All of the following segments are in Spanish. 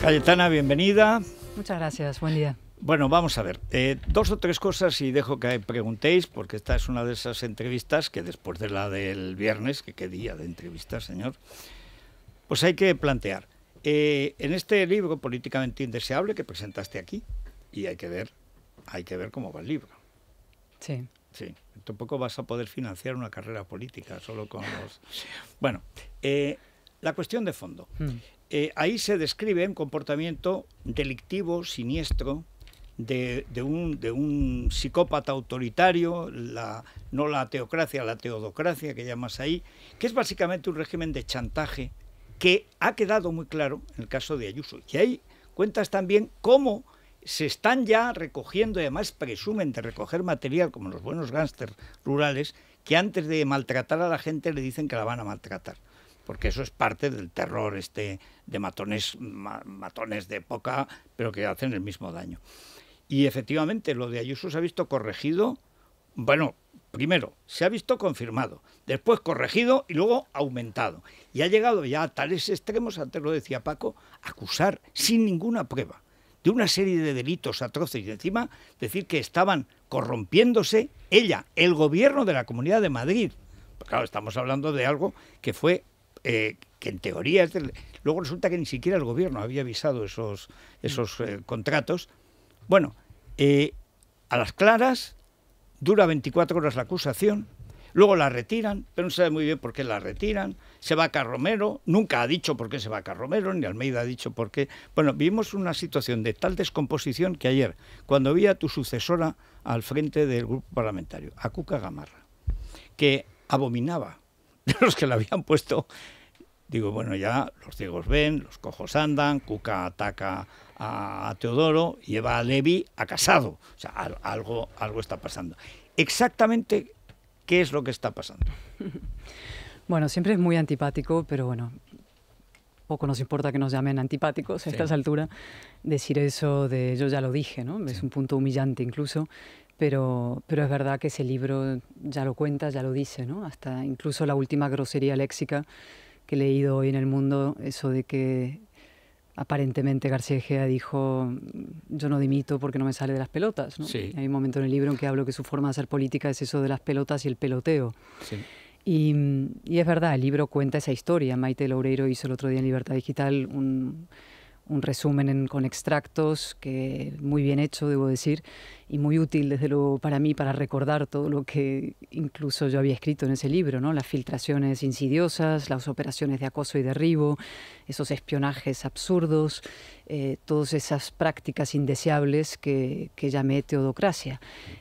Cayetana, bienvenida. Muchas gracias, buen día. Bueno, vamos a ver, eh, dos o tres cosas y dejo que preguntéis, porque esta es una de esas entrevistas que después de la del viernes, que qué día de entrevista, señor, pues hay que plantear. Eh, en este libro políticamente indeseable que presentaste aquí, y hay que ver, hay que ver cómo va el libro. Sí. Sí, tampoco vas a poder financiar una carrera política solo con los... Bueno, eh, la cuestión de fondo. Hmm. Eh, ahí se describe un comportamiento delictivo, siniestro, de, un, de, un, psicópata autoritario, la, no la teocracia, la teodocracia que llamas ahí, que es básicamente un régimen de chantaje que ha quedado muy claro en el caso de Ayuso. Y ahí cuentas también cómo se están ya recogiendo, y además presumen de recoger material, como los buenos gángsters rurales, que antes de maltratar a la gente le dicen que la van a maltratar porque eso es parte del terror este de matones, matones de época, pero que hacen el mismo daño. Y efectivamente, lo de Ayuso se ha visto corregido, bueno, primero, se ha visto confirmado, después corregido y luego aumentado. Y ha llegado ya a tales extremos, antes lo decía Paco, acusar sin ninguna prueba de una serie de delitos atroces y encima decir que estaban corrompiéndose ella, el gobierno de la Comunidad de Madrid. Pues claro, estamos hablando de algo que fue eh, que en teoría luego resulta que ni siquiera el gobierno había avisado esos, esos eh, contratos. Bueno, eh, a las claras dura 24 horas la acusación, luego la retiran, pero no se sabe muy bien por qué la retiran, se va a Carromero, nunca ha dicho por qué se va a Carromero, ni Almeida ha dicho por qué. Bueno, vivimos una situación de tal descomposición que ayer, cuando vi a tu sucesora al frente del grupo parlamentario, a Cuca Gamarra, que abominaba los que la habían puesto. Digo, bueno, ya los ciegos ven, los cojos andan, Cuca ataca a Teodoro, lleva a Levi a casado. O sea, algo, algo está pasando. Exactamente, ¿qué es lo que está pasando? Bueno, siempre es muy antipático, pero bueno, poco nos importa que nos llamen antipáticos a estas alturas, decir eso de yo ya lo dije, ¿no? Es un punto humillante incluso, pero, pero es verdad que ese libro ya lo cuenta, ya lo dice, ¿no? Hasta incluso la última grosería léxica que he leído hoy en el mundo, eso de que aparentemente García Ejea dijo yo no dimito porque no me sale de las pelotas. ¿no? Hay un momento en el libro en que hablo que su forma de hacer política es eso de las pelotas y el peloteo. Sí. Y, es verdad, el libro cuenta esa historia. Maite Loureiro hizo el otro día en Libertad Digital un, un resumen con extractos que muy bien hecho, debo decir, y muy útil desde luego para mí para recordar todo lo que incluso yo había escrito en ese libro, ¿no? Las filtraciones insidiosas, las operaciones de acoso y derribo, esos espionajes absurdos, eh, todas esas prácticas indeseables que, que llamé teodocracia.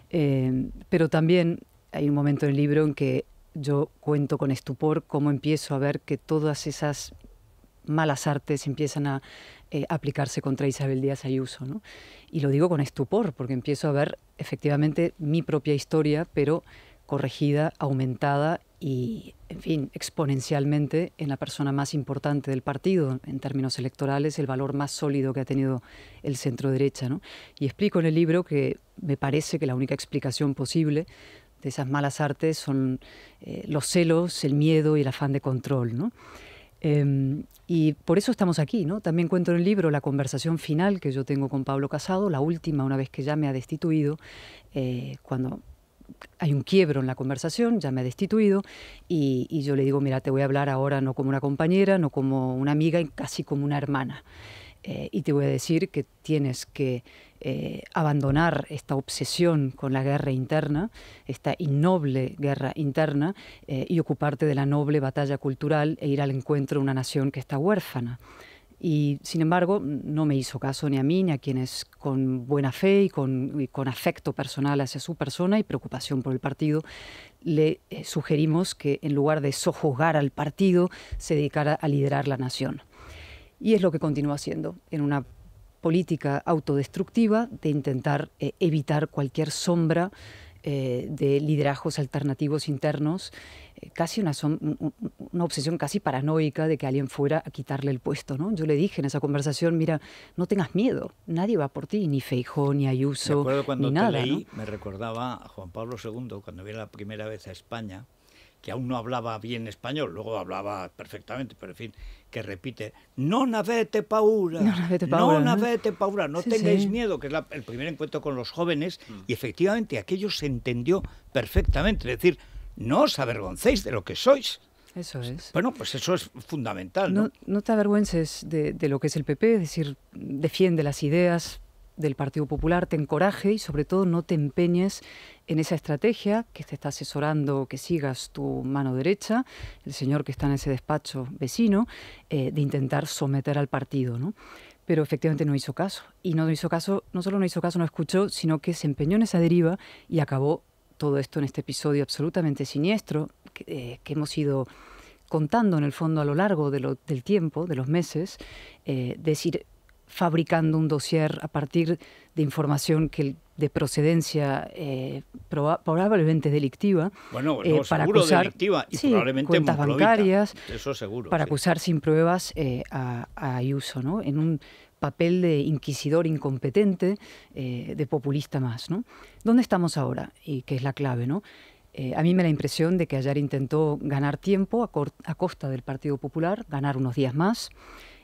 Eh, pero también hay un momento en el libro en que yo cuento con estupor cómo empiezo a ver que todas esas malas artes empiezan a eh, aplicarse contra Isabel Díaz Ayuso. Y lo digo con estupor, porque empiezo a ver efectivamente mi propia historia, pero corregida, aumentada y, en fin, exponencialmente en la persona más importante del partido, en términos electorales, el valor más sólido que ha tenido el centro derecha. Y explico en el libro que me parece que la única explicación posible de esas malas artes son eh, los celos, el miedo y el afán de control. ¿no? Em, y por eso estamos aquí, ¿no? También cuento en el libro la conversación final que yo tengo con Pablo Casado, la última, una vez que ya me ha destituido, eh, cuando hay un quiebro en la conversación, ya me ha destituido, y, yo le digo, mira, te voy a hablar ahora no como una compañera, no como una amiga, casi como una hermana. Eh, y te voy a decir que tienes que eh, abandonar esta obsesión con la guerra interna, esta innoble guerra interna, eh, y ocuparte de la noble batalla cultural e ir al encuentro de una nación que está huérfana. Y sin embargo, no me hizo caso ni a mí ni a quienes con buena fe y con, con afecto personal hacia su persona y preocupación por el partido le eh, sugerimos que en lugar de sojuzgar al partido, se dedicara a liderar la nación. Y es lo que continúa haciendo en una política autodestructiva de intentar eh, evitar cualquier sombra eh, de liderazgos alternativos internos, eh, casi una, obsesión casi paranoica de que alguien fuera a quitarle el puesto. ¿no? Yo le dije en esa conversación, mira, no tengas miedo, nadie va por ti, ni Feijó, ni Ayuso, me cuando ni nada. Me recordaba a Juan Pablo II, cuando vino la primera vez a España, que aún no hablaba bien español, luego hablaba perfectamente, pero en fin, que repite, no navete paura, no navete paura, no, tengáis miedo, que es el primer encuentro con los jóvenes, mm. y efectivamente aquello se entendió perfectamente, es decir, no os avergoncéis de lo que sois. Eso es. Bueno, pues eso es fundamental. No, no, te avergüences de, lo que es el PP, es decir, defiende las ideas, del Partido Popular te encoraje y sobre todo no te empeñes en esa estrategia que te está asesorando que sigas tu mano derecha, el señor que está en ese despacho vecino, eh, de intentar someter al partido. ¿no? Pero efectivamente no hizo caso. Y no hizo caso, no solo no hizo caso, no escuchó, sino que se empeñó en esa deriva y acabó todo esto en este episodio absolutamente siniestro que, eh, hemos ido contando en el fondo a lo largo del tiempo, de los meses, eh, decir fabricando un dossier a partir de información que de procedencia eh, probablemente delictiva eh, para acusar delictiva y cuentas bancarias eso seguro, para acusar sin pruebas eh, a, a, Ayuso no en un papel de inquisidor incompetente de populista más no dónde estamos ahora y que es la clave no a mí me da la impresión de que ayer intentó ganar tiempo a costa del Partido Popular ganar unos días más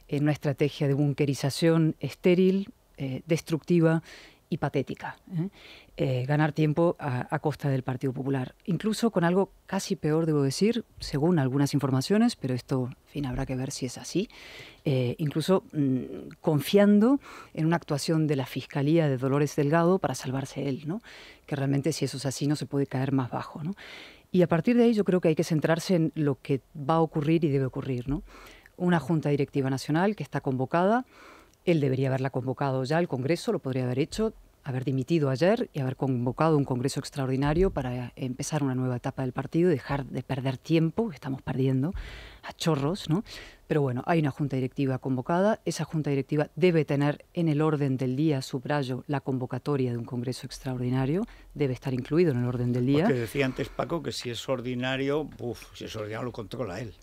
en una estrategia de bunkerización estéril, eh, destructiva y patética. ¿eh? Eh, ganar tiempo a, costa del Partido Popular. Incluso con algo casi peor, debo decir, según algunas informaciones, pero esto, fin, habrá que ver si es así. incluso mm, confiando en una actuación de la Fiscalía de Dolores Delgado para salvarse él, ¿no? Que realmente, si eso es así, no se puede caer más bajo, ¿no? Y a partir de ahí yo creo que hay que centrarse en lo que va a ocurrir y debe ocurrir, ¿no? una Junta Directiva Nacional que está convocada. Él debería haberla convocado ya el Congreso, lo podría haber hecho, haber dimitido ayer y haber convocado un Congreso extraordinario para empezar una nueva etapa del partido y dejar de perder tiempo, estamos perdiendo a chorros, ¿no? Pero bueno, hay una junta directiva convocada, esa junta directiva debe tener en el orden del día, subrayo, la convocatoria de un Congreso extraordinario, debe estar incluido en el orden del día. Porque decía antes Paco que si es ordinario, si es ordinario lo controla él.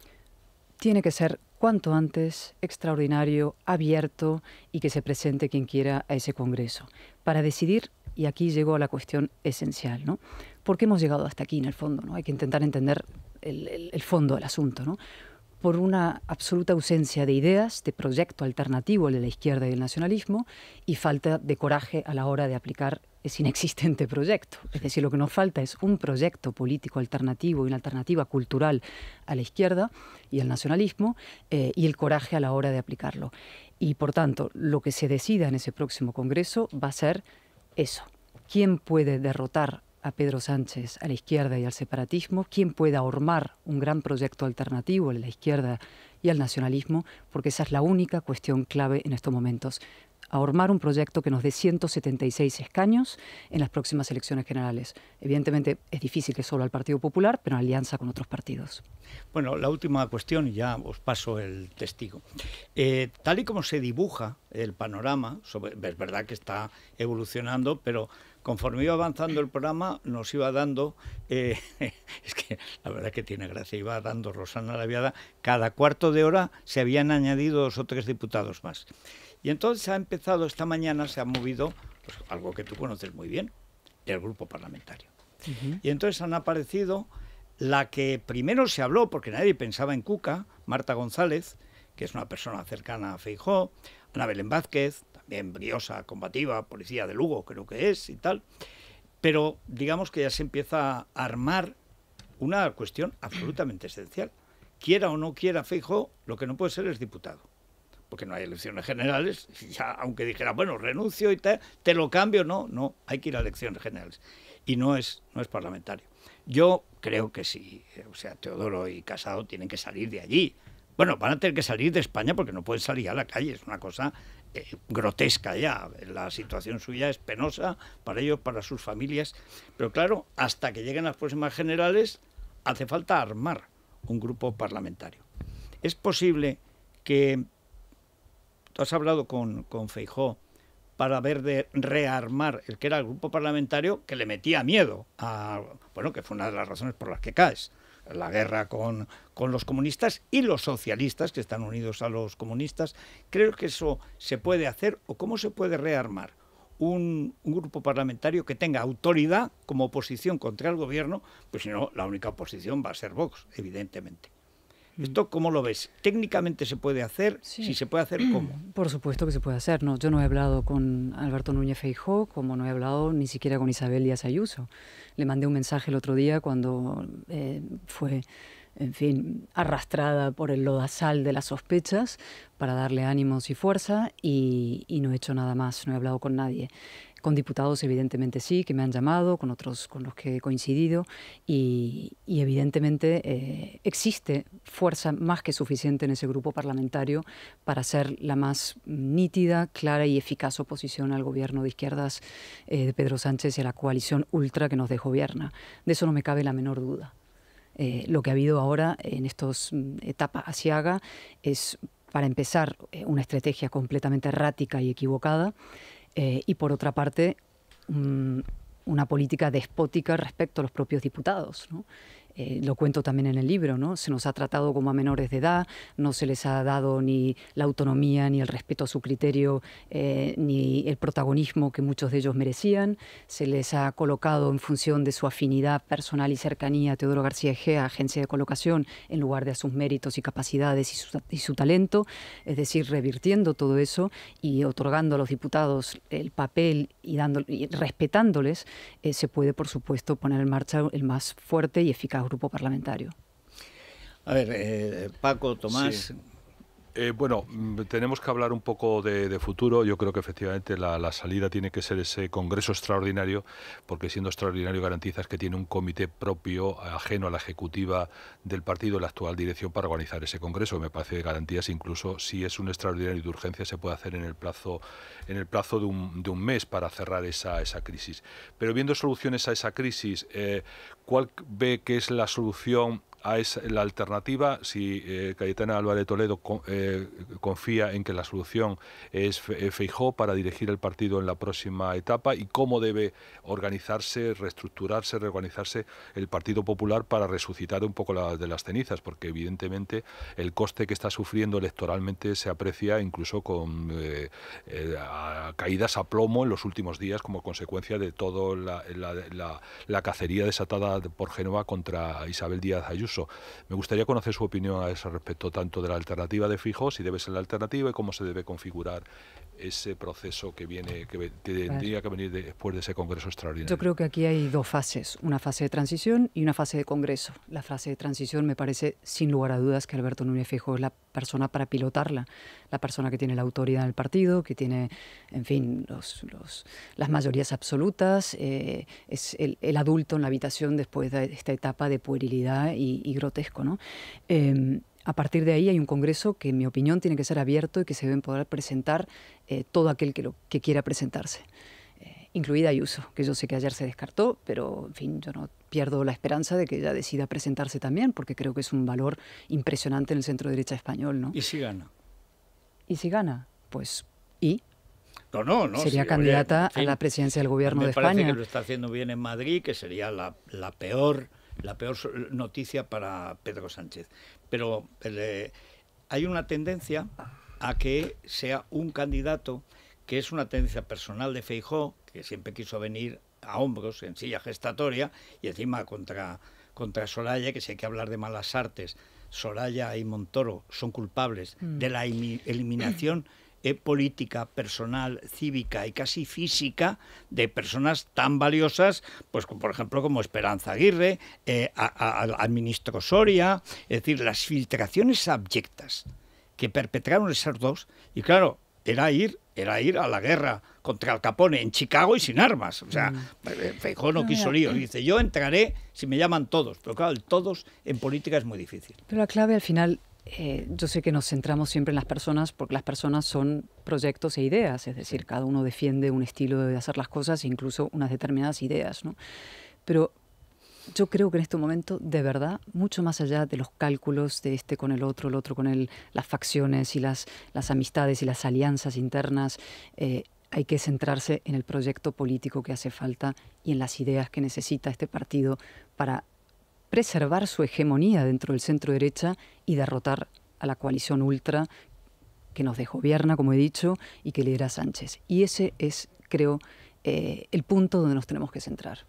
Tiene que ser cuanto antes, extraordinario, abierto y que se presente quien quiera a ese Congreso para decidir, y aquí llegó a la cuestión esencial, ¿no? ¿Por qué hemos llegado hasta aquí en el fondo? ¿no? Hay que intentar entender el, el fondo del asunto, ¿no? por una absoluta ausencia de ideas, de proyecto alternativo de la izquierda y del nacionalismo, y falta de coraje a la hora de aplicar ese inexistente proyecto. Es decir, lo que nos falta es un proyecto político alternativo y una alternativa cultural a la izquierda y al nacionalismo eh, y el coraje a la hora de aplicarlo. Y por tanto, lo que se decida en ese próximo Congreso va a ser eso. ¿Quién puede derrotar a Pedro Sánchez, a la izquierda y al separatismo, quién puede ahormar un gran proyecto alternativo ...en la izquierda y al nacionalismo, porque esa es la única cuestión clave en estos momentos. Ahormar un proyecto que nos dé 176 escaños en las próximas elecciones generales. Evidentemente es difícil que solo al Partido Popular, pero en alianza con otros partidos. Bueno, la última cuestión y ya os paso el testigo. Eh, tal y como se dibuja el panorama, es verdad que está evolucionando, pero conforme iba avanzando el programa, nos iba dando, eh, es que la verdad que tiene gracia, iba dando Rosana Laviada, cada cuarto de hora se habían añadido dos o tres diputados más. Y entonces ha empezado esta mañana, se ha movido pues, algo que tú conoces muy bien, el grupo parlamentario. Y entonces han aparecido la que primero se habló, porque nadie pensaba en Cuca, Marta González, que es una persona cercana a Feijó, Ana Belén Vázquez, embriosa, combativa, policía de Lugo, creo que es y tal. Pero digamos que ya se empieza a armar una cuestión absolutamente esencial. Quiera o no quiera fijo, lo que no puede ser es diputado. Porque no hay elecciones generales, ya aunque dijera, bueno, renuncio y te, te lo cambio, no, no, hay que ir a elecciones generales. Y no es, no es parlamentario. Yo creo que sí, eh, o sea, Teodoro y Casado tienen que salir de allí. Bueno, van a tener que salir de España porque no pueden salir a la calle, es una cosa eh, grotesca ya. La situación suya es penosa para ellos, para sus familias. Pero claro, hasta que lleguen las próximas generales, hace falta armar un grupo parlamentario. Es posible que. Tú has hablado con, con Feijó para ver de rearmar el que era el grupo parlamentario que le metía miedo a. Bueno, que fue una de las razones por las que caes la guerra con, con los comunistas y los socialistas que están unidos a los comunistas. Creo que eso se puede hacer o cómo se puede rearmar un, un, grupo parlamentario que tenga autoridad como oposición contra el gobierno, pues si no, la única oposición va a ser Vox, evidentemente. ¿Esto cómo lo ves? ¿Técnicamente se puede hacer? Si se puede hacer, ¿cómo? Por supuesto que se puede hacer. No, yo no he hablado con Alberto Núñez Feijó, como no he hablado ni siquiera con Isabel Díaz Ayuso. Le mandé un mensaje el otro día cuando eh, fue, en fin, arrastrada por el lodazal de las sospechas para darle ánimos y fuerza y no he hecho nada más, no he hablado con nadie. Con diputados, evidentemente sí, que me han llamado, con otros con los que he coincidido, y, evidentemente eh, existe fuerza más que suficiente en ese grupo parlamentario para hacer la más nítida, clara y eficaz oposición al gobierno de izquierdas eh, de Pedro Sánchez y a la coalición ultra que nos desgobierna. De eso no me cabe la menor duda. Eh, lo que ha habido ahora en estas mm, etapas asiaga es, para empezar, una estrategia completamente errática y equivocada. Eh, y por otra parte mm, una política despótica respecto a los propios diputados. Eh, lo cuento también en el libro, ¿no? Se nos ha tratado como a menores de edad, no se les ha dado ni la autonomía, ni el respeto a su criterio, eh, ni el protagonismo que muchos de ellos merecían. Se les ha colocado en función de su afinidad personal y cercanía a Teodoro García Egea, agencia de colocación, en lugar de a sus méritos y capacidades y su, talento, es decir, revirtiendo todo eso y otorgando a los diputados el papel y, dando, y respetándoles, eh, se puede, por supuesto, poner en marcha el más fuerte y eficaz grupo parlamentario. A ver, eh, Paco, Tomás, eh, bueno, mm, tenemos que hablar un poco de, futuro. Yo creo que efectivamente la, salida tiene que ser ese Congreso extraordinario, porque siendo extraordinario garantizas que tiene un comité propio, ajeno a la ejecutiva del partido, la actual dirección, para organizar ese Congreso. Me parece de garantías, incluso si es un extraordinario de urgencia, se puede hacer en el plazo, en el plazo de, un, de un mes para cerrar esa, esa crisis. Pero viendo soluciones a esa crisis, eh, ¿cuál ve que es la solución? a la alternativa, si eh, Cayetana Álvarez Toledo eh, confía en que la solución es eh, Feijó para dirigir el partido en la próxima etapa y cómo debe organizarse, reestructurarse, reorganizarse el Partido Popular para resucitar un poco de las cenizas, porque evidentemente el coste que está sufriendo electoralmente se aprecia incluso con caídas a plomo en los últimos días como consecuencia de toda la, la cacería desatada por Génova contra Isabel Díaz Ayuso. Me gustaría conocer su opinión a ese respecto, tanto de la alternativa de fijos, si debe ser la alternativa y cómo se debe configurar ese proceso que viene que tendría que venir después de ese congreso extraordinario. Yo creo que aquí hay dos fases, una fase de transición y una fase de congreso. La fase de transición me parece sin lugar a dudas que Alberto Núñez Feijóo es la persona para pilotarla, la persona que tiene la autoridad del partido, que tiene, en fin, las mayorías absolutas, eh, es el, adulto en la habitación después de esta etapa de puerilidad y, grotesco, ¿no? Em, a partir de ahí hay un congreso que, en mi opinión, tiene que ser abierto y que se deben poder presentar eh, todo aquel que, lo, que quiera presentarse, eh, incluida Ayuso, que yo sé que ayer se descartó, pero, en fin, yo no pierdo la esperanza de que ella decida presentarse también, porque creo que es un valor impresionante en el centro derecha español, ¿no? ¿Y si gana? ¿Y si gana? Pues, ¿y? No, no, no, sería candidata a la presidencia del gobierno de España. Parece que lo está haciendo bien en Madrid, que sería peor la peor noticia para Pedro Sánchez pero eh, hay una tendencia a que sea un candidato que es una tendencia personal de Feijó, que siempre quiso venir a hombros, en silla gestatoria, y encima contra, contra Soraya, que si hay que hablar de malas artes, Soraya y Montoro son culpables mm. de la eliminación e política, personal, cívica y casi física de personas tan valiosas, pues por ejemplo como Esperanza Aguirre, eh, a, Soria, es decir, las filtraciones abyectas que perpetraron esas dos, y claro, era ir, era ir a la guerra contra el Capone en Chicago y sin armas. O sea, mm. eh, Feijó no ah, quiso lío. Dice, yo entraré si me llaman todos. Pero claro, el todos en política es muy difícil. Pero la clave al final eh, yo sé que nos centramos siempre en las personas porque las personas son proyectos e ideas, es decir, cada uno defiende un estilo de hacer las cosas e incluso unas determinadas ideas, ¿no? Pero yo creo que en este momento, de verdad, mucho más allá de los cálculos de este con el otro, el otro con él, las facciones y las, las amistades y las alianzas internas, eh, hay que centrarse en el proyecto político que hace falta y en las ideas que necesita este partido para preservar su hegemonía dentro del centro derecha y derrotar a la coalición ultra que nos desgobierna, como he dicho, y que lidera Sánchez. Y ese es, creo, eh, el punto donde nos tenemos que centrar.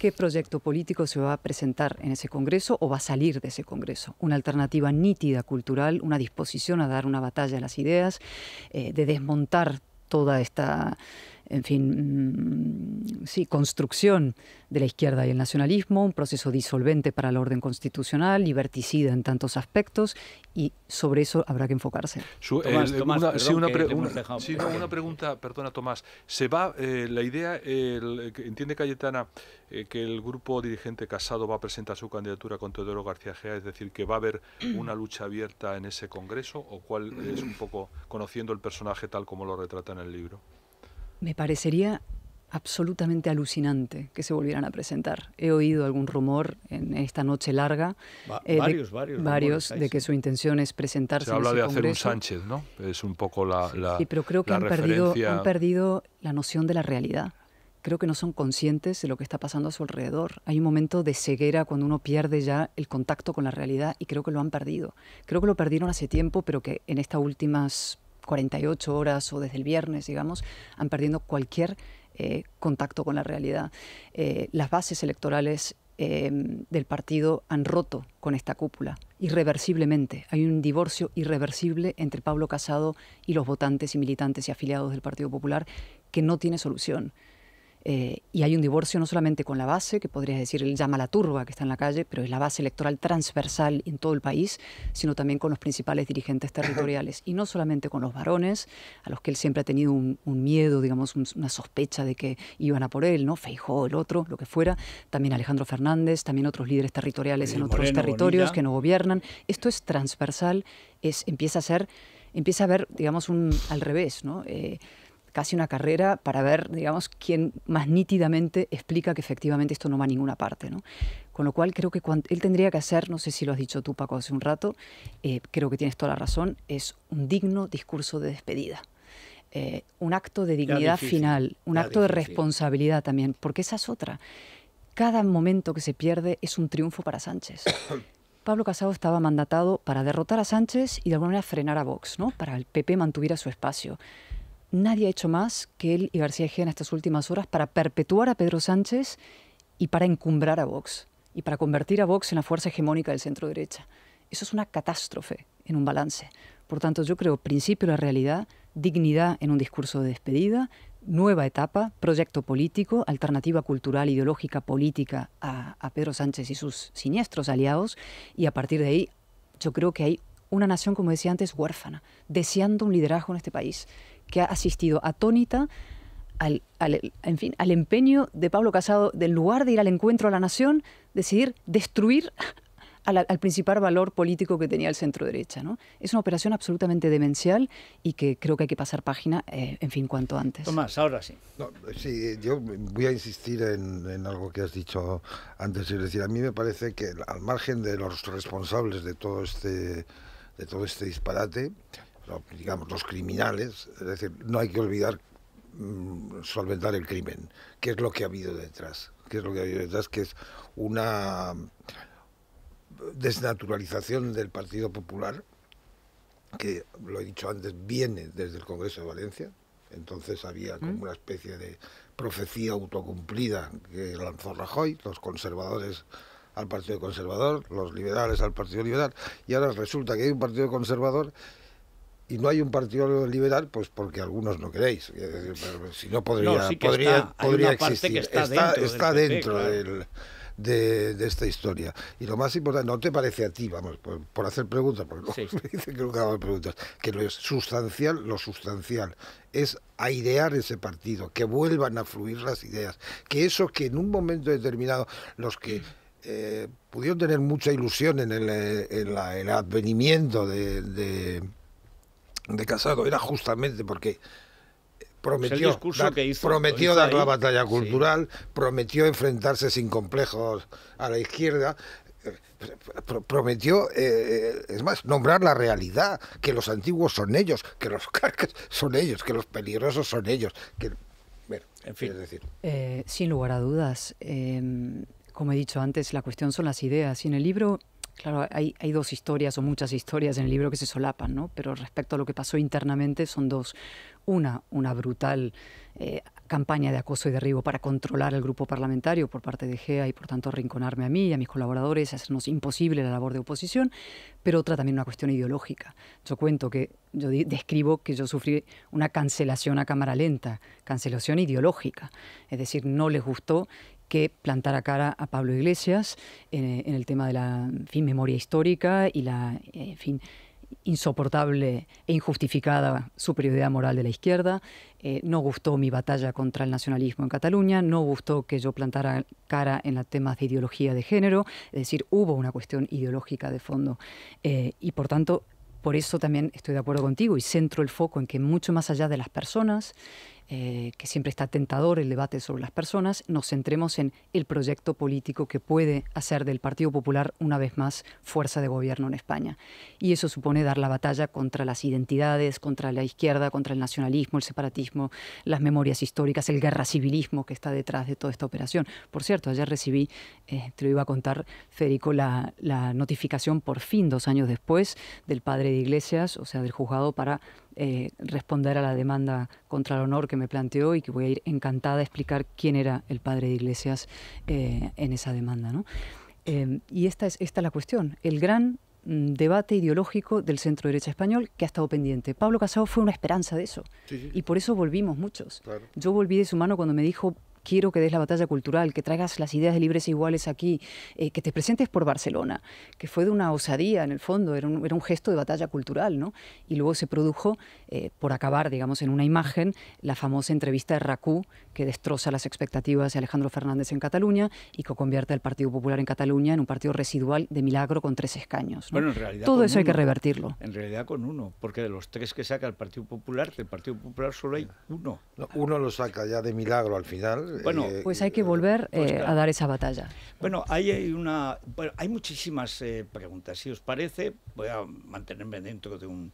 ¿Qué proyecto político se va a presentar en ese Congreso o va a salir de ese Congreso? Una alternativa nítida cultural, una disposición a dar una batalla a las ideas, eh, de desmontar toda esta en fin, mm, sí, construcción de la izquierda y el nacionalismo, un proceso disolvente para el orden constitucional, liberticida en tantos aspectos, y sobre eso habrá que enfocarse. una, pregunta, perdona Tomás, se va, eh, la idea, entiende Cayetana eh, que el grupo dirigente Casado va a presentar su candidatura con Teodoro García Gea, es decir, que va a haber una lucha abierta en ese Congreso, o cuál es un poco, conociendo el personaje tal como lo retrata en el libro? Me parecería absolutamente alucinante que se volvieran a presentar. He oído algún rumor en esta noche larga. varios, eh, de, varios. Varios de que su intención es presentarse. Se habla de hacer un Sánchez, ¿no? Es un poco la. la sí, pero creo que han, perdido, han perdido la noción de la realidad. Creo que no son conscientes de lo que está pasando a su alrededor. Hay un momento de ceguera cuando uno pierde ya el contacto con la realidad y creo que lo han perdido. Creo que lo perdieron hace tiempo, pero que en estas últimas 48 horas o desde el viernes, digamos, han perdido cualquier eh, contacto con la realidad. Eh, las bases electorales eh, del partido han roto con esta cúpula, irreversiblemente. Hay un divorcio irreversible entre Pablo Casado y los votantes y militantes y afiliados del Partido Popular que no tiene solución. Eh, y hay un divorcio no solamente con la base, que podrías decir él llama la turba que está en la calle, pero es la base electoral transversal en todo el país, sino también con los principales dirigentes territoriales. Y no solamente con los varones, a los que él siempre ha tenido un, miedo, digamos, una sospecha de que iban a por él, ¿no? Feijó, el otro, lo que fuera. También Alejandro Fernández, también otros líderes territoriales eh, en otros territorios que no gobiernan. Esto es transversal, es, empieza a ser, empieza a ver, digamos, un al revés, ¿no? Eh, casi una carrera para ver, digamos, quién más nítidamente explica que efectivamente esto no va a ninguna parte. Con lo cual creo que él tendría que hacer, no sé si lo has dicho tú Paco hace un rato, eh, creo que tienes toda la razón, es un digno discurso de despedida. Eh, un acto de dignidad final, un acto de responsabilidad también, porque esa es otra. Cada momento que se pierde es un triunfo para Sánchez. Pablo Casado estaba mandatado para derrotar a Sánchez y de alguna manera frenar a Vox, ¿no? para el PP mantuviera su espacio nadie ha hecho más que él y García Ejea en estas últimas horas para perpetuar a Pedro Sánchez y para encumbrar a Vox y para convertir a Vox en la fuerza hegemónica del centro derecha. Eso es una catástrofe en un balance. Por tanto, yo creo principio de la realidad, dignidad en un discurso de despedida, nueva etapa, proyecto político, alternativa cultural, ideológica, política a Pedro Sánchez y sus siniestros aliados. Y a partir de ahí, yo creo que hay una nación, como decía antes, huérfana, deseando un liderazgo en este país que ha asistido atónita al, en fin, al empeño de Pablo Casado, del lugar de ir al encuentro a la nación, decidir destruir al, principal valor político que tenía el centro derecha. ¿no? Es una operación absolutamente demencial y que creo que hay que pasar página, eh, en fin, cuanto antes. Tomás, ahora sí. sí, eh, yo voy a insistir en, algo que has dicho antes. Es decir, a mí me parece que al margen de los responsables de todo este, de todo este disparate, digamos, los criminales, es decir, no hay que olvidar mm, solventar el crimen, qué es lo que ha habido detrás, que es lo que ha habido detrás, que es una desnaturalización del Partido Popular, que lo he dicho antes, viene desde el Congreso de Valencia, entonces había como mm. una especie de profecía autocumplida que lanzó Rajoy, los conservadores al Partido Conservador, los liberales al Partido Liberal, y ahora resulta que hay un Partido Conservador y no hay un partido liberal, pues porque algunos no queréis. Si no, podría, podría, existir. está, dentro, de, esta historia. Y lo más importante, ¿no te parece a ti, vamos, por, hacer preguntas, porque que nunca hago preguntas, que lo es sustancial, lo sustancial es airear ese partido, que vuelvan a fluir las ideas, que eso que en un momento determinado los que... Eh, pudieron tener mucha ilusión en el, en el advenimiento de de Casado era justamente porque pues prometió, dar, prometió dar la batalla cultural, prometió enfrentarse sin complejos a la izquierda, prometió, eh, eh, es más, nombrar la realidad, que los antiguos son ellos, que los carcas son ellos, que los peligrosos son ellos. Que, en fin. Decir. Eh, sin lugar a dudas, como he dicho antes, la cuestión son las ideas. Y en el libro Claro, hay, dos historias o muchas historias en el libro que se solapan, ¿no? Pero respecto a lo que pasó internamente son dos. Una, una brutal eh, campaña de acoso y derribo para controlar el grupo parlamentario por parte de GEA y por tanto arrinconarme a mí y a mis colaboradores, hacernos imposible la labor de oposición, pero otra también una cuestión ideológica. Yo cuento que, yo describo que yo sufrí una cancelación a cámara lenta, cancelación ideológica, es decir, no les gustó que plantara cara a Pablo Iglesias en, eh, el tema de la fin, memoria histórica y la eh, fin, insoportable e injustificada superioridad moral de la izquierda. Eh, no gustó mi batalla contra el nacionalismo en Cataluña, no gustó que yo plantara cara en los temas de ideología de género, es decir, hubo una cuestión ideológica de fondo. y por tanto, por eso también estoy de acuerdo contigo y centro el foco en que mucho más allá de las personas, eh, que siempre está tentador el debate sobre las personas, nos centremos en el proyecto político que puede hacer del Partido Popular una vez más fuerza de gobierno en España. Y eso supone dar la batalla contra las identidades, contra la izquierda, contra el nacionalismo, el separatismo, las memorias históricas, el guerra civilismo que está detrás de toda esta operación. Por cierto, ayer recibí, eh, te lo iba a contar, Federico, la, la notificación por fin, dos años después, del padre de Iglesias, o sea, del juzgado para eh, responder a la demanda contra el honor que me planteó y que voy a ir encantada a explicar quién era el padre de Iglesias eh, en esa demanda. Eh, y esta es, esta la cuestión. El gran mm, debate ideológico del centro derecha español que ha estado pendiente. Pablo Casado fue una esperanza de eso y por eso volvimos muchos. Yo volví de su mano cuando me dijo quiero que des la batalla cultural, que traigas las ideas de libres e iguales aquí, eh, que te presentes por Barcelona, que fue de una osadía en el fondo, era un, era un gesto de batalla cultural, ¿no? Y luego se produjo, eh, por acabar, digamos, en una imagen, la famosa entrevista de RACU que destroza las expectativas de Alejandro Fernández en Cataluña y que convierte al Partido Popular en Cataluña en un partido residual de milagro con tres escaños. Bueno, Todo eso hay que revertirlo. En realidad con uno, porque de los tres que saca el Partido Popular, del Partido Popular solo hay uno. uno lo saca ya de milagro al final, bueno, eh, pues hay que volver eh, pues eh, a dar esa batalla. Bueno, hay una, hay muchísimas preguntas. Si os parece, voy a mantenerme dentro de un,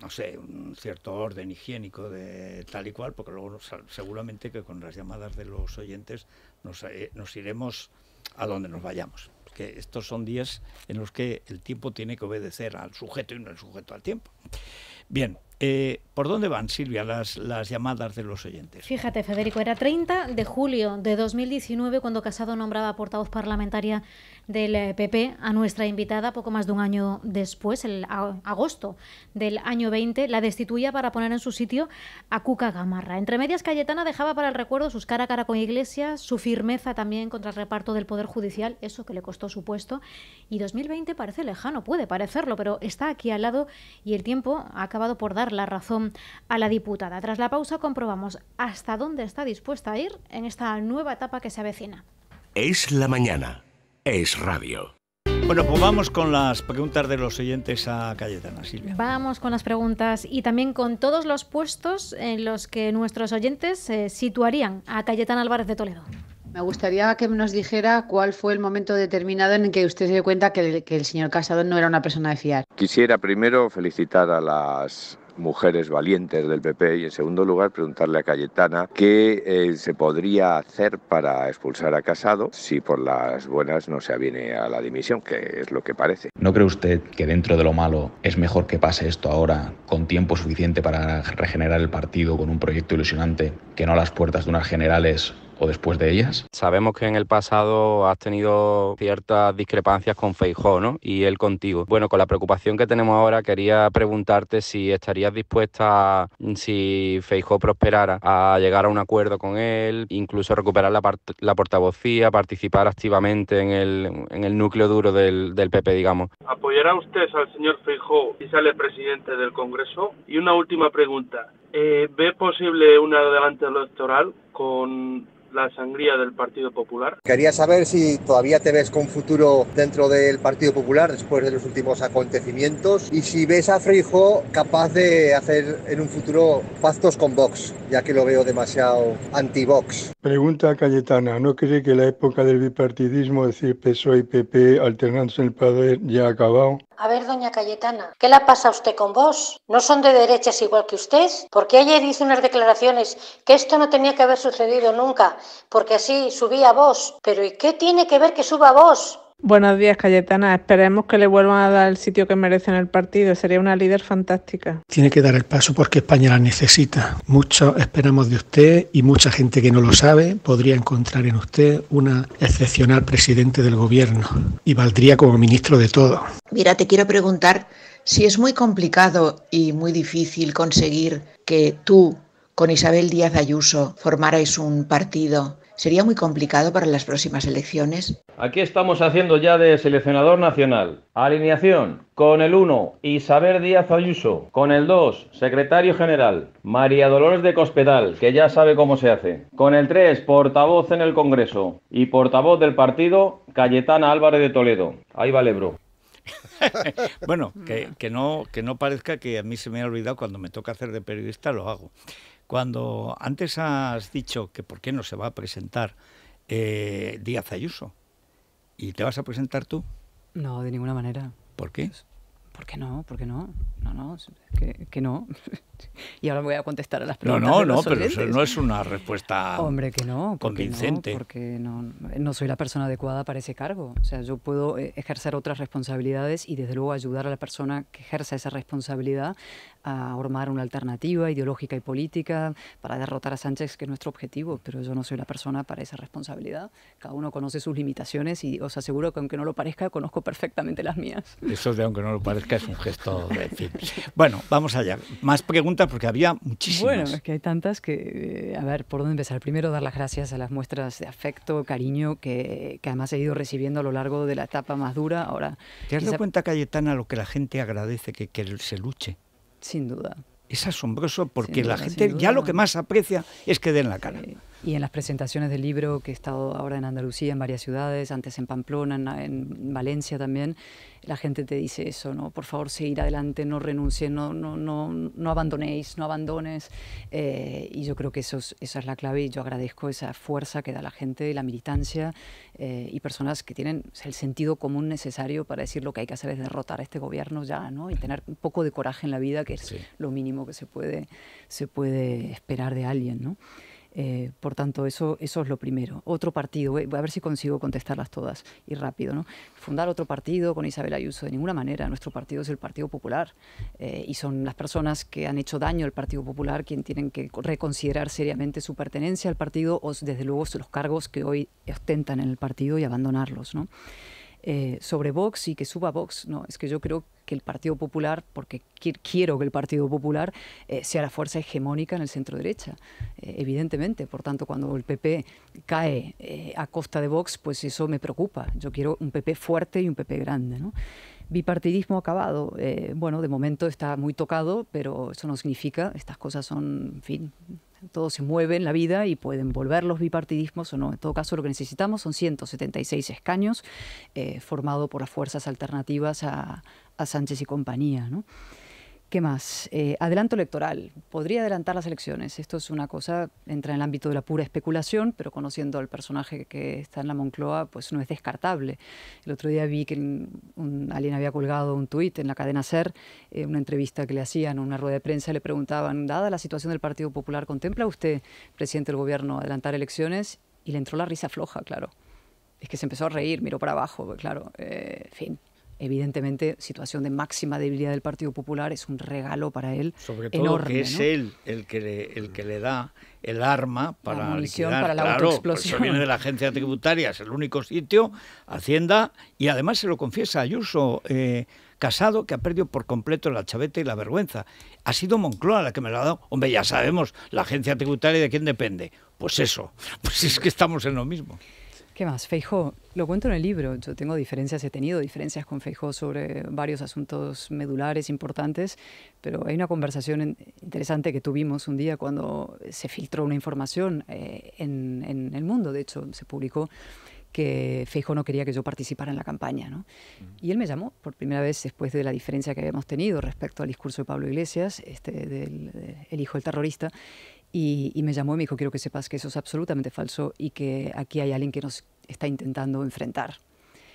no sé, un cierto orden higiénico de tal y cual, porque luego seguramente que con las llamadas de los oyentes nos, iremos a donde nos vayamos. que estos son días en los que el tiempo tiene que obedecer al sujeto y no el sujeto al tiempo. Bien, eh, ¿Por dónde van, Silvia, las, llamadas de los oyentes? Fíjate, Federico, era 30 de julio de 2019 cuando Casado nombraba portavoz parlamentaria del PP eh, a nuestra invitada poco más de un año después, el agosto del año 20, la destituía para poner en su sitio a Cuca Gamarra. Entre medias, Cayetana dejaba para el recuerdo sus cara a cara con Iglesias, su firmeza también contra el reparto del Poder Judicial, eso que le costó su puesto. Y 2020 parece lejano, puede parecerlo, pero está aquí al lado y el tiempo ha acabado por dar la razón a la diputada. Tras la pausa comprobamos hasta dónde está dispuesta a ir en esta nueva etapa que se avecina. Es la mañana es radio. Bueno, pues vamos con las preguntas de los oyentes a Cayetana, Silvia. Vamos con las preguntas y también con todos los puestos en los que nuestros oyentes se situarían a Cayetana Álvarez de Toledo. Me gustaría que nos dijera cuál fue el momento determinado en el que usted se dio cuenta que el, que el señor Casado no era una persona de fiar. Quisiera primero felicitar a las mujeres valientes del PP y en segundo lugar preguntarle a Cayetana qué eh, se podría hacer para expulsar a Casado si por las buenas no se aviene a la dimisión, que es lo que parece. ¿No cree usted que dentro de lo malo es mejor que pase esto ahora con tiempo suficiente para regenerar el partido con un proyecto ilusionante que no a las puertas de unas generales o después de ellas? Sabemos que en el pasado has tenido ciertas discrepancias con Feijó, ¿no? Y él contigo. Bueno, con la preocupación que tenemos ahora, quería preguntarte si estarías dispuesta, si Feijó prosperara, a llegar a un acuerdo con él, incluso recuperar la, la portavocía, participar activamente en el, núcleo duro del, PP, digamos. ¿Apoyará usted al señor Feijó si sale presidente del Congreso? Y una última pregunta. Eh, ¿Ve posible una adelanto electoral con la sangría del Partido Popular? Quería saber si todavía te ves con futuro dentro del Partido Popular después de los últimos acontecimientos y si ves a Frijo capaz de hacer en un futuro pactos con Vox, ya que lo veo demasiado anti-Vox. Pregunta Cayetana, ¿no cree que la época del bipartidismo, es decir, PSOE y PP alternándose en el poder, ya ha acabado? A ver, doña Cayetana, ¿qué la pasa a usted con vos? ¿No son de derechas igual que usted? Porque ayer hice unas declaraciones que esto no tenía que haber sucedido nunca, porque así subía vos. Pero ¿y qué tiene que ver que suba vos? Buenos días, Cayetana. Esperemos que le vuelvan a dar el sitio que merece en el partido. Sería una líder fantástica. Tiene que dar el paso porque España la necesita. Mucho esperamos de usted y mucha gente que no lo sabe podría encontrar en usted una excepcional presidente del gobierno y valdría como ministro de todo. Mira, te quiero preguntar si es muy complicado y muy difícil conseguir que tú con Isabel Díaz Ayuso formarais un partido ¿Sería muy complicado para las próximas elecciones? Aquí estamos haciendo ya de seleccionador nacional. Alineación. Con el 1, Isabel Díaz Ayuso. Con el 2, secretario general, María Dolores de Cospedal, que ya sabe cómo se hace. Con el 3, portavoz en el Congreso. Y portavoz del partido, Cayetana Álvarez de Toledo. Ahí va bro. bueno, que, que, no, que no parezca que a mí se me ha olvidado cuando me toca hacer de periodista, lo hago. Cuando antes has dicho que por qué no se va a presentar eh, Díaz Ayuso, ¿y te vas a presentar tú? No, de ninguna manera. ¿Por qué? Porque ¿Por qué no? ¿Por qué no? No, no que, no. y ahora voy a contestar a las preguntas. No, no, no, pero eso no es una respuesta Hombre, que no, convincente. porque no, no soy la persona adecuada para ese cargo. O sea, yo puedo eh, ejercer otras responsabilidades y desde luego ayudar a la persona que ejerza esa responsabilidad a armar una alternativa ideológica y política para derrotar a Sánchez, que es nuestro objetivo, pero yo no soy la persona para esa responsabilidad. Cada uno conoce sus limitaciones y os aseguro que aunque no lo parezca, conozco perfectamente las mías. Eso de aunque no lo parezca es un gesto de fin. Bueno, vamos allá. Más preguntas porque había muchísimas. Bueno, es que hay tantas que, eh, a ver, ¿por dónde empezar? Primero, dar las gracias a las muestras de afecto, cariño, que, que además he ido recibiendo a lo largo de la etapa más dura. Ahora, ¿Te has dado cuenta, Cayetana, lo que la gente agradece que, que se luche? Sin duda. Es asombroso porque la gente ya lo que más aprecia es que den la cara. Eh, y en las presentaciones del libro, que he estado ahora en Andalucía, en varias ciudades, antes en Pamplona, en Valencia también, la gente te dice eso, ¿no? Por favor, seguir adelante, no renuncie, no, no, no, no abandonéis, no abandones. Eh, y yo creo que eso esa es la clave y yo agradezco esa fuerza que da la gente, la militancia eh, y personas que tienen el sentido común necesario para decir lo que hay que hacer es derrotar a este gobierno ya, ¿no? Y tener un poco de coraje en la vida, que es lo mínimo que se puede, se puede esperar de alguien, ¿no? Eh, por tanto, eso, es lo primero. Otro partido, voy a ver si consigo contestarlas todas y rápido. ¿no? Fundar otro partido con Isabel Ayuso, de ninguna manera. Nuestro partido es el Partido Popular eh, y son las personas que han hecho daño al Partido Popular quien tienen que reconsiderar seriamente su pertenencia al partido o, desde luego, los cargos que hoy ostentan en el partido y abandonarlos. ¿no? Eh, sobre Vox y que suba Vox. No, es que yo creo que el Partido Popular, porque quiero que el Partido Popular eh, sea la fuerza hegemónica en el centro derecha, eh, evidentemente. Por tanto, cuando el PP cae a costa de Vox, pues eso me preocupa. Yo quiero un PP fuerte y un PP grande. bipartidismo acabado. bueno, de momento está muy tocado, pero eso no significa, estas cosas son, en fin, todo se mueve en la vida y pueden volver los bipartidismos o no. En todo caso, lo que necesitamos son 176 escaños eh, formado por las fuerzas alternativas a, a Sánchez y compañía. ¿no? ¿Qué más? Eh, adelanto electoral. Podría adelantar las elecciones. Esto es una cosa, entra en el ámbito de la pura especulación, pero conociendo al personaje que está en la Moncloa, pues no es descartable. El otro día vi que un, alguien había colgado un tuit en la cadena SER, eh, una entrevista que le hacían, una rueda de prensa, le preguntaban, dada la situación del Partido Popular, ¿contempla usted, presidente del gobierno, adelantar elecciones? Y le entró la risa floja, claro. Es que se empezó a reír, miró para abajo, claro. Eh, en fin, evidentemente, situación de máxima debilidad del Partido Popular es un regalo para él. Sobre todo es él el que, le, da el arma para la munición la viene de la agencia tributaria, es el único sitio, Hacienda, y además se lo confiesa Ayuso. Eh, Casado, que ha perdido por completo la chaveta y la vergüenza. Ha sido Moncloa la que me lo ha dado. Hombre, ya sabemos, la agencia tributaria de quién depende. Pues eso, pues es que estamos en lo mismo. ¿Qué más? Feijó, lo cuento en el libro, yo tengo diferencias, he tenido diferencias con Feijó sobre varios asuntos medulares importantes, pero hay una conversación interesante que tuvimos un día cuando se filtró una información eh, en, el mundo, de hecho se publicó que Feijó no quería que yo participara en la campaña. Y él me llamó por primera vez después de la diferencia que habíamos tenido respecto al discurso de Pablo Iglesias, este, el hijo del terrorista, y, me llamó y me dijo, quiero que sepas que eso es absolutamente falso y que aquí hay alguien que nos está intentando enfrentar.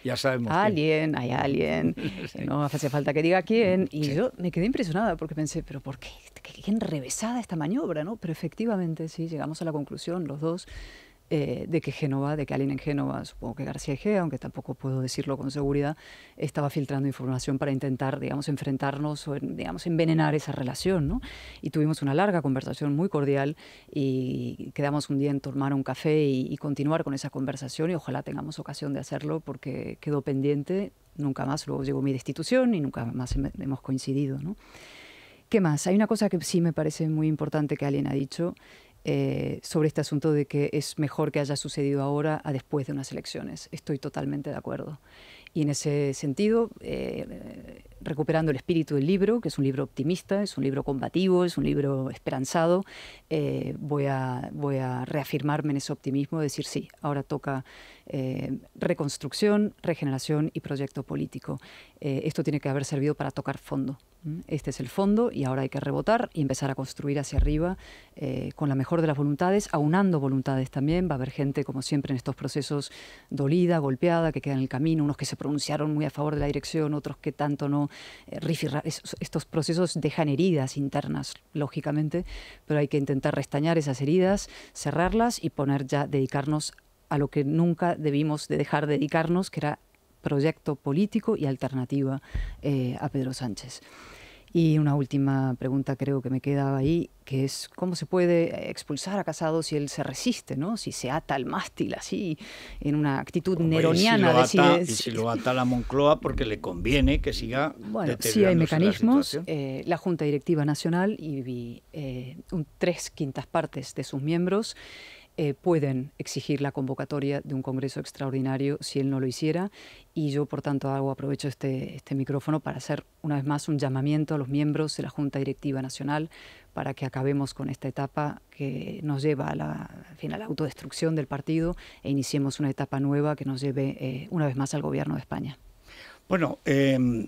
Ya sabemos. Alguien, hay alguien. No hace falta que diga quién. Y yo me quedé impresionada porque pensé, pero ¿por qué? ¿Qué enrevesada esta maniobra? ¿no? Pero efectivamente, sí, llegamos a la conclusión los dos eh, de que Génova, de que alguien en Génova, supongo que García Egea, aunque tampoco puedo decirlo con seguridad, estaba filtrando información para intentar, digamos, enfrentarnos o, digamos, envenenar esa relación, ¿no? Y tuvimos una larga conversación muy cordial y quedamos un día en tomar un café y, y continuar con esa conversación y ojalá tengamos ocasión de hacerlo porque quedó pendiente, nunca más, luego llegó mi destitución y nunca más hemos coincidido, ¿no? ¿Qué más? Hay una cosa que sí me parece muy importante que alguien ha dicho, eh, sobre este asunto de que es mejor que haya sucedido ahora a después de unas elecciones. Estoy totalmente de acuerdo. Y en ese sentido, eh, recuperando el espíritu del libro, que es un libro optimista, es un libro combativo, es un libro esperanzado, eh, voy, a, reafirmarme en ese optimismo, de decir sí, ahora toca reconstrucción, regeneración y proyecto político. esto tiene que haber servido para tocar fondo. Este es el fondo y ahora hay que rebotar y empezar a construir hacia arriba eh, con la mejor de las voluntades, aunando voluntades también. Va a haber gente, como siempre en estos procesos, dolida, golpeada, que queda en el camino, unos que se pronunciaron muy a favor de la dirección, otros que tanto no. Eh, estos procesos dejan heridas internas, lógicamente, pero hay que intentar restañar esas heridas, cerrarlas y poner ya, dedicarnos a lo que nunca debimos de dejar de dedicarnos, que era proyecto político y alternativa eh, a Pedro Sánchez. Y una última pregunta creo que me quedaba ahí, que es cómo se puede eh, expulsar a Casado si él se resiste, ¿no? Si se ata al mástil así, en una actitud Como neroniana. Y si, lo ata, la Moncloa porque le conviene que siga Bueno, sí hay mecanismos. La, eh, la, Junta Directiva Nacional y eh, tres quintas partes de sus miembros eh, pueden exigir la convocatoria de un Congreso extraordinario si él no lo hiciera. Y yo, por tanto, hago, aprovecho este, este micrófono para hacer una vez más un llamamiento a los miembros de la Junta Directiva Nacional para que acabemos con esta etapa que nos lleva a la, final autodestrucción del partido e iniciemos una etapa nueva que nos lleve eh, una vez más al gobierno de España. Bueno, em,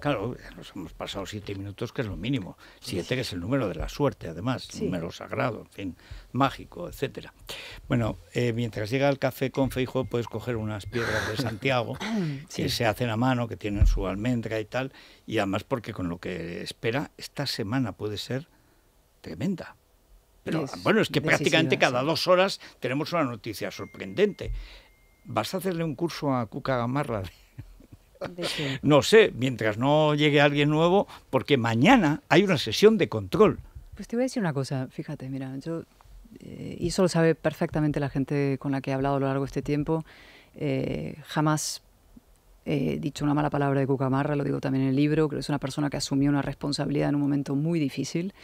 Claro, nos hemos pasado siete minutos, que es lo mínimo. Siete, que es el número de la suerte, además, número sagrado, en fin, mágico, etcétera. Bueno, eh, mientras llega el café con Feijo, puedes coger unas piedras de Santiago que se hacen a mano, que tienen su almendra y tal, y además porque con lo que espera, esta semana puede ser tremenda. Pero bueno, es que prácticamente cada dos horas tenemos una noticia sorprendente. Vas a hacerle un curso a Cuca Gamarra no sé, mientras no llegue alguien nuevo, porque mañana hay una sesión de control. Pues te voy a decir una cosa, fíjate, mira, yo, eh, y eso lo sabe perfectamente la gente con la que he hablado a lo largo de este tiempo, eh, jamás he dicho una mala palabra de Cucamarra, lo digo también en el libro, creo que es una persona que asumió una responsabilidad en un momento muy difícil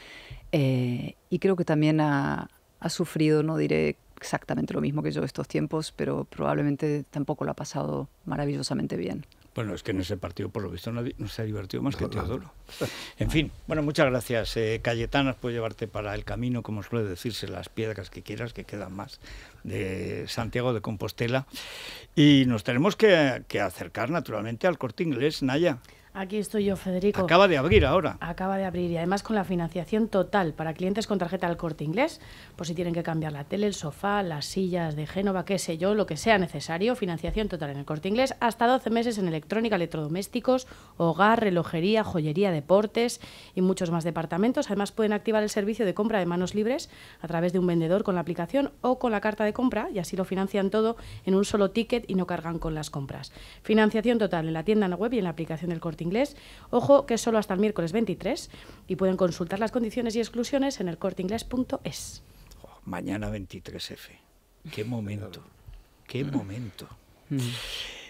eh, y creo que también ha, ha sufrido, no diré exactamente lo mismo que yo estos tiempos, pero probablemente tampoco lo ha pasado maravillosamente bien. Bueno, es que en ese partido, por lo visto, no se ha divertido más que Teodoro. En fin, bueno, muchas gracias. Eh, Cayetanas, llevarte para el camino, como suele decirse, las piedras que quieras, que quedan más, de Santiago de Compostela. Y nos tenemos que, que acercar, naturalmente, al corte inglés, Naya. Aquí estoy yo, Federico. Acaba de abrir ahora. Acaba de abrir y además con la financiación total para clientes con tarjeta al corte inglés, por si tienen que cambiar la tele, el sofá, las sillas de Génova, qué sé yo, lo que sea necesario. Financiación total en el corte inglés, hasta 12 meses en electrónica, electrodomésticos, hogar, relojería, joyería, deportes y muchos más departamentos. Además pueden activar el servicio de compra de manos libres a través de un vendedor con la aplicación o con la carta de compra y así lo financian todo en un solo ticket y no cargan con las compras. Financiación total en la tienda en la web y en la aplicación del corte Inglés. Ojo que es solo hasta el miércoles 23 y pueden consultar las condiciones y exclusiones en el Oh, mañana 23F. Qué momento. Qué momento.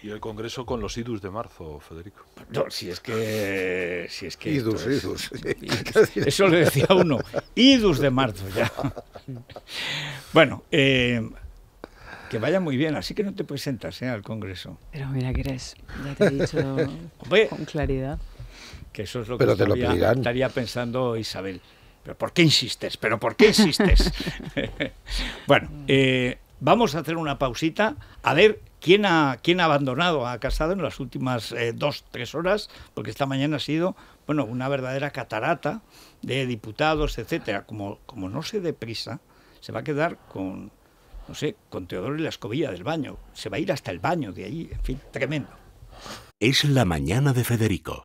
Y el Congreso con los IDUS de marzo, Federico. No, si es que... Si es que IDUS. IDUS. Eso le decía uno. IDUS de marzo ya. Bueno, eh, que vaya muy bien, así que no te presentas ¿eh? al Congreso. Pero mira que eres, ya te he dicho con claridad. Que eso es lo que estaría pensando Isabel. ¿Pero por qué insistes? ¿Pero por qué insistes? bueno, eh, vamos a hacer una pausita a ver quién ha, quién ha abandonado a Casado en las últimas eh, dos, tres horas, porque esta mañana ha sido bueno, una verdadera catarata de diputados, etcétera. Como, como no se deprisa, se va a quedar con no sé, con Teodoro y la escobilla del baño. Se va a ir hasta el baño de ahí, en fin, tremendo. Es la mañana de Federico.